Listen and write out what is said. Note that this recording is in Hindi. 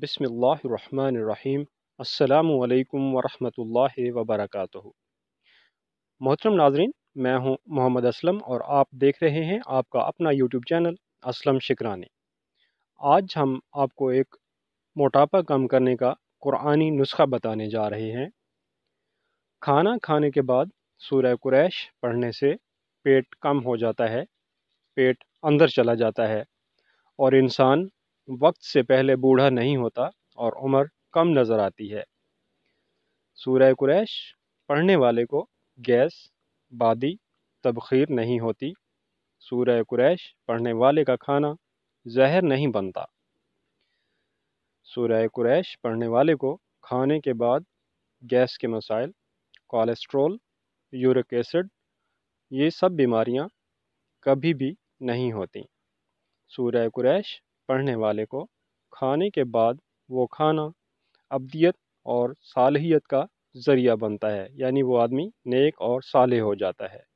बसमीम् अल्लाम वरहमल वबरक मोहतरम नाजरीन मैं हूं मोहम्मद असलम और आप देख रहे हैं आपका अपना यूट्यूब चैनल असलम शिकरानी आज हम आपको एक मोटापा कम करने का कुरानी नुस्खा बताने जा रहे हैं खाना खाने के बाद सूर्य कुरैश पढ़ने से पेट कम हो जाता है पेट अंदर चला जाता है और इंसान वक्त से पहले बूढ़ा नहीं होता और उम्र कम नज़र आती है सूर्य कुरैश पढ़ने वाले को गैस बादी तबखीर नहीं होती सूर्य कुरैश पढ़ने वाले का खाना जहर नहीं बनता सूर्य कुरैश पढ़ने वाले को खाने के बाद गैस के मसाइल कोलेस्ट्रोल यूरिक एसिड ये सब बीमारियाँ कभी भी नहीं होती सूर्य कुरैश पढ़ने वाले को खाने के बाद वो खाना अब्दियत और सालहियत का ज़रिया बनता है यानी वो आदमी नेक और साले हो जाता है